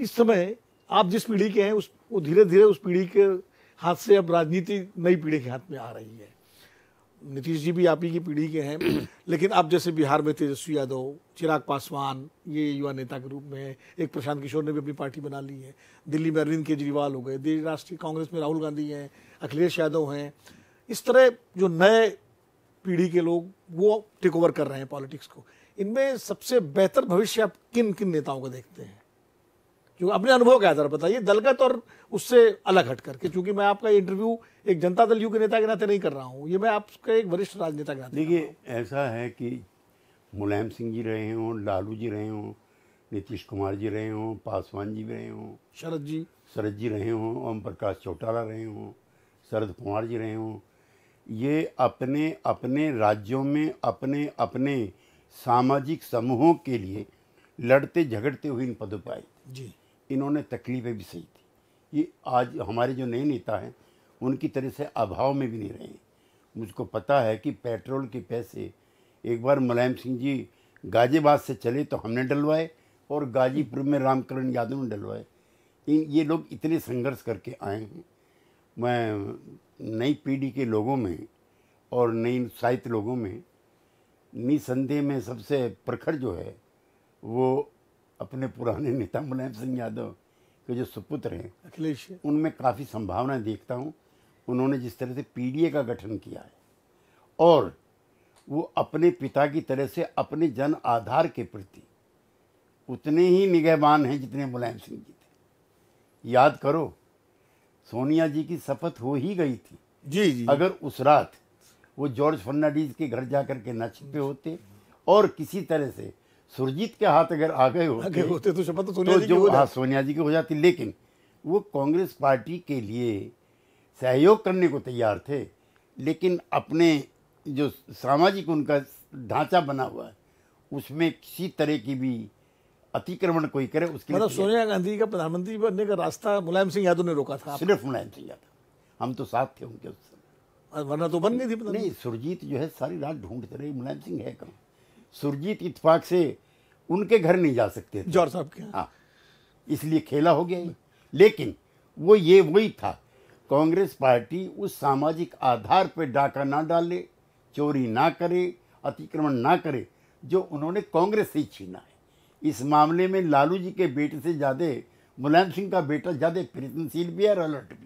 इस समय आप जिस पीढ़ी के हैं उस वो धीरे धीरे उस पीढ़ी के हाथ से अब राजनीति नई पीढ़ी के हाथ में आ रही है नीतीश जी भी आप ही की पीढ़ी के हैं लेकिन अब जैसे बिहार में तेजस्वी यादव चिराग पासवान ये युवा नेता के रूप में है एक प्रशांत किशोर ने भी अपनी पार्टी बना ली है दिल्ली में अरविंद केजरीवाल हो गए राष्ट्रीय कांग्रेस में राहुल गांधी हैं अखिलेश यादव हैं इस तरह जो नए पीढ़ी के लोग वो टेक ओवर कर रहे हैं पॉलिटिक्स को इनमें सबसे बेहतर भविष्य आप किन किन नेताओं को देखते हैं क्योंकि अपने अनुभव का आधार बताइए दलगत तो और उससे अलग हट करके क्योंकि मैं आपका इंटरव्यू एक जनता दल यू के नेता के नाते नहीं कर रहा हूँ ये मैं आपका एक वरिष्ठ राजनेता के नाते देखिए ऐसा है कि मुलायम सिंह जी रहे हों लालू जी रहे हों नीतीश कुमार जी रहे हों पासवान जी रहे हों शरद जी शरद जी रहे हों ओम प्रकाश चौटाला रहे हों शरद कुमार जी रहे हों ये अपने अपने राज्यों में अपने अपने सामाजिक समूहों के लिए लड़ते झगड़ते हुए इन पदों पर आए जी इन्होंने तकलीफ़ें भी सही थी ये आज हमारे जो नए नेता हैं उनकी तरह से अभाव में भी नहीं रहे मुझको पता है कि पेट्रोल के पैसे एक बार मुलायम सिंह जी गाजियाबाद से चले तो हमने डलवाए और गाजीपुर में रामकरण यादव ने डलवाए इन ये लोग इतने संघर्ष करके आए हैं मैं नई पीढ़ी के लोगों में और नई साहित्य लोगों में निसंदेह में सबसे प्रखर जो है वो अपने पुराने नेता मुलायम सिंह यादव के जो सुपुत्र हैं अखिलेश उनमें काफ़ी संभावनाएं देखता हूँ उन्होंने जिस तरह से पीडीए का गठन किया है और वो अपने पिता की तरह से अपने जन आधार के प्रति उतने ही निगहबान हैं जितने मुलायम सिंह जी थे याद करो सोनिया जी की शपथ हो ही गई थी जी जी अगर उस रात वो जॉर्ज फर्नाडीज के घर जाकर के न छिपे होते और किसी तरह से सुरजीत के हाथ अगर आ गए होते, होते तो शपथ तो, तो सोनिया तो जी जो हाँ सोनिया जी की हो जाती लेकिन वो कांग्रेस पार्टी के लिए सहयोग करने को तैयार थे लेकिन अपने जो सामाजिक उनका ढांचा बना हुआ है उसमें किसी तरह की भी अतिक्रमण कोई करे उसके मतलब तो सोनिया गांधी का प्रधानमंत्री बनने का रास्ता मुलायम सिंह यादव ने रोका था सिर्फ मुलायम सिंह यादव हम तो साथ थे उनके उस समय वरना तो बन गई थी नहीं सुरजीत जो है सारी रात ढूंढते रहे मुलायम सिंह है कहाँ सुरजीत इतफाक से उनके घर नहीं जा सकते जौहर साहब के हाँ इसलिए खेला हो गया लेकिन वो ये वही था कांग्रेस पार्टी उस सामाजिक आधार पर डाका ना डाले चोरी ना करे अतिक्रमण ना करे जो उन्होंने कांग्रेस से ही छीना है इस मामले में लालू जी के बेटे से ज़्यादा मुलायम सिंह का बेटा ज़्यादा प्रयत्नशील भी है और अलर्ट भी